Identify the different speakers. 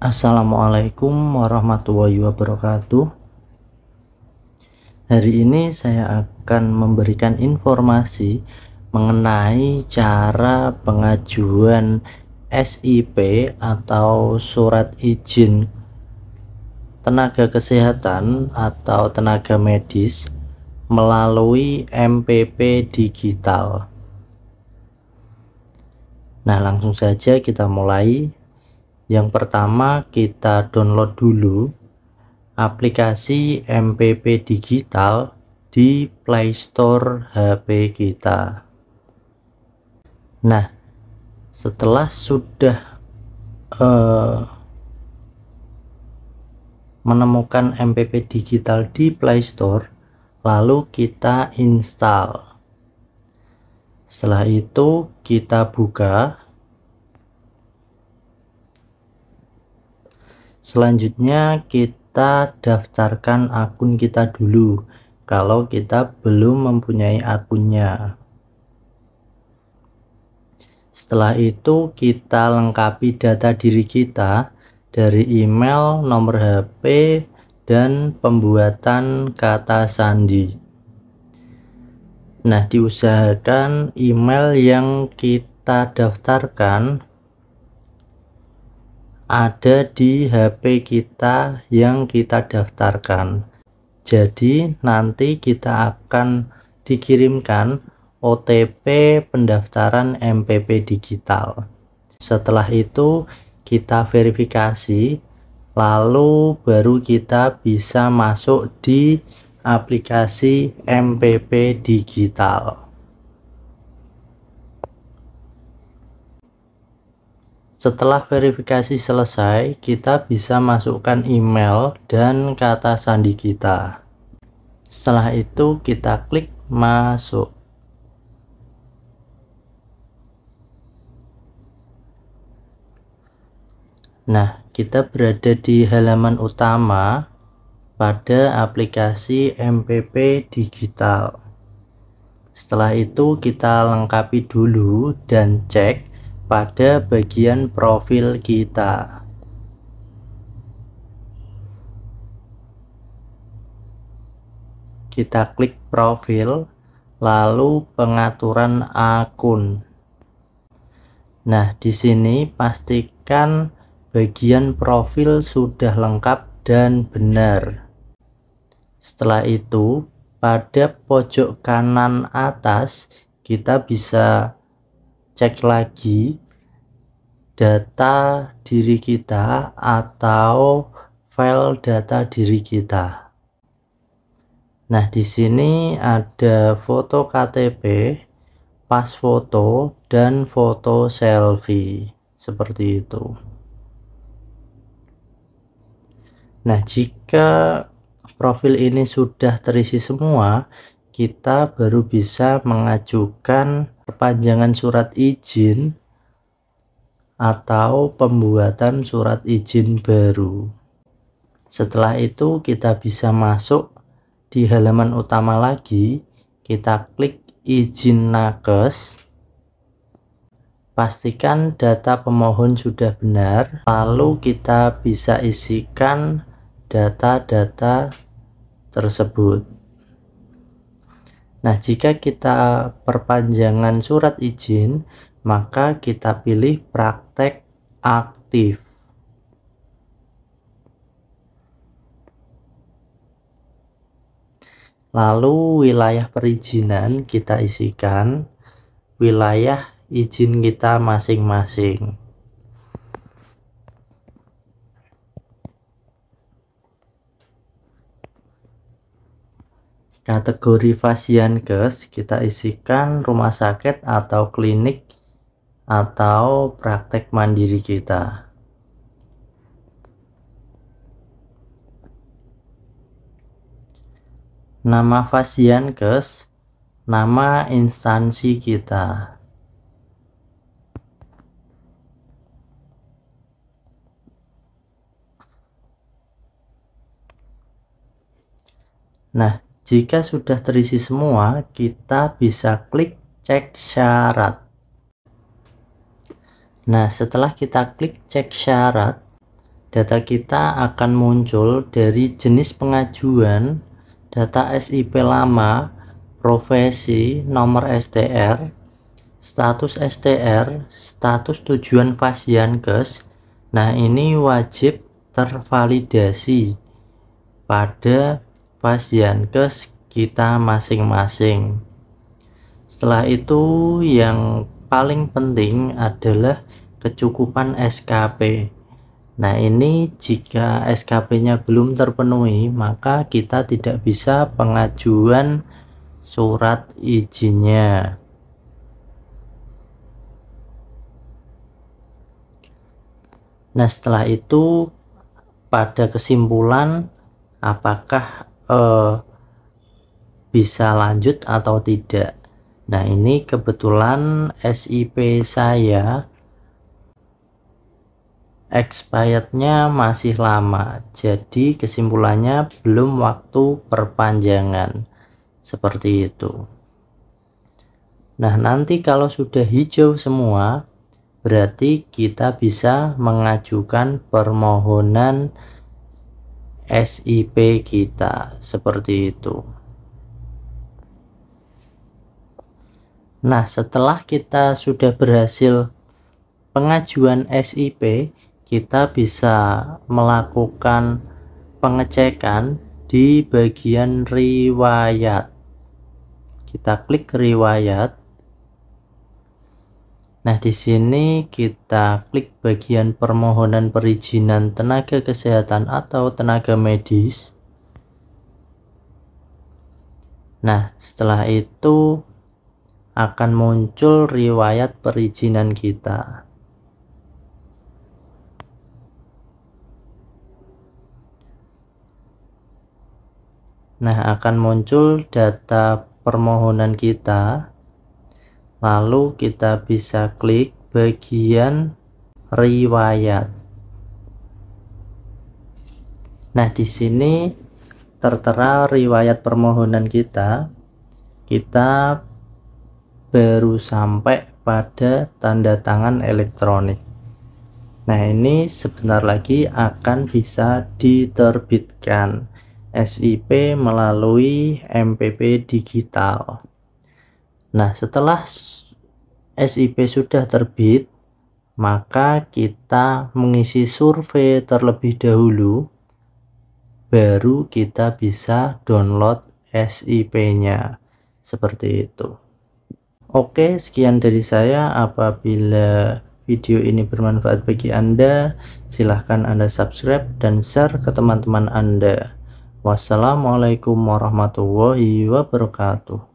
Speaker 1: Assalamualaikum warahmatullahi wabarakatuh. Hari ini saya akan memberikan informasi mengenai cara pengajuan SIP atau surat izin tenaga kesehatan atau tenaga medis melalui MPP digital. Nah, langsung saja kita mulai yang pertama kita download dulu aplikasi MPP digital di Play Store HP kita. Nah, setelah sudah uh, menemukan MPP digital di Play Store, lalu kita install. Setelah itu kita buka selanjutnya kita daftarkan akun kita dulu kalau kita belum mempunyai akunnya setelah itu kita lengkapi data diri kita dari email, nomor HP, dan pembuatan kata sandi. Nah, diusahakan email yang kita daftarkan ada di HP kita yang kita daftarkan jadi nanti kita akan dikirimkan OTP pendaftaran MPP digital setelah itu kita verifikasi lalu baru kita bisa masuk di aplikasi MPP digital Setelah verifikasi selesai, kita bisa masukkan email dan kata sandi kita. Setelah itu kita klik masuk. Nah, kita berada di halaman utama pada aplikasi MPP digital. Setelah itu kita lengkapi dulu dan cek pada bagian profil kita kita klik profil lalu pengaturan akun nah di sini pastikan bagian profil sudah lengkap dan benar setelah itu pada pojok kanan atas kita bisa cek lagi data diri kita atau file data diri kita. Nah, di sini ada foto KTP, pas foto, dan foto selfie. Seperti itu. Nah, jika profil ini sudah terisi semua, kita baru bisa mengajukan perpanjangan surat izin atau pembuatan surat izin baru. Setelah itu kita bisa masuk di halaman utama lagi, kita klik izin nakes. Pastikan data pemohon sudah benar, lalu kita bisa isikan data-data tersebut. Nah, jika kita perpanjangan surat izin, maka kita pilih praktek aktif. Lalu wilayah perizinan kita isikan wilayah izin kita masing-masing. Kategori pasien kes kita isikan rumah sakit atau klinik atau praktek mandiri kita. Nama pasien kes, nama instansi kita. Nah, jika sudah terisi semua, kita bisa klik cek syarat. Nah, setelah kita klik cek syarat, data kita akan muncul dari jenis pengajuan, data SIP lama, profesi, nomor STR, status STR, status tujuan Fasiankes. Nah, ini wajib tervalidasi pada ke kita masing-masing. Setelah itu yang paling penting adalah kecukupan SKP. Nah, ini jika SKP-nya belum terpenuhi, maka kita tidak bisa pengajuan surat izinnya. Nah, setelah itu pada kesimpulan apakah uh, bisa lanjut atau tidak nah ini kebetulan SIP saya expirednya masih lama jadi kesimpulannya belum waktu perpanjangan seperti itu nah nanti kalau sudah hijau semua berarti kita bisa mengajukan permohonan SIP kita seperti itu nah setelah kita sudah berhasil pengajuan SIP kita bisa melakukan pengecekan di bagian riwayat kita klik riwayat Nah, di sini kita klik bagian permohonan perizinan tenaga kesehatan atau tenaga medis. Nah, setelah itu akan muncul riwayat perizinan kita. Nah, akan muncul data permohonan kita lalu kita bisa klik bagian riwayat nah di sini tertera riwayat permohonan kita kita baru sampai pada tanda tangan elektronik nah ini sebentar lagi akan bisa diterbitkan SIP melalui MPP digital Nah, setelah SIP sudah terbit, maka kita mengisi survei terlebih dahulu baru kita bisa download SIP-nya seperti itu. Oke, sekian dari saya. Apabila video ini bermanfaat bagi Anda, silahkan Anda subscribe dan share ke teman-teman Anda. Wassalamualaikum warahmatullahi wabarakatuh.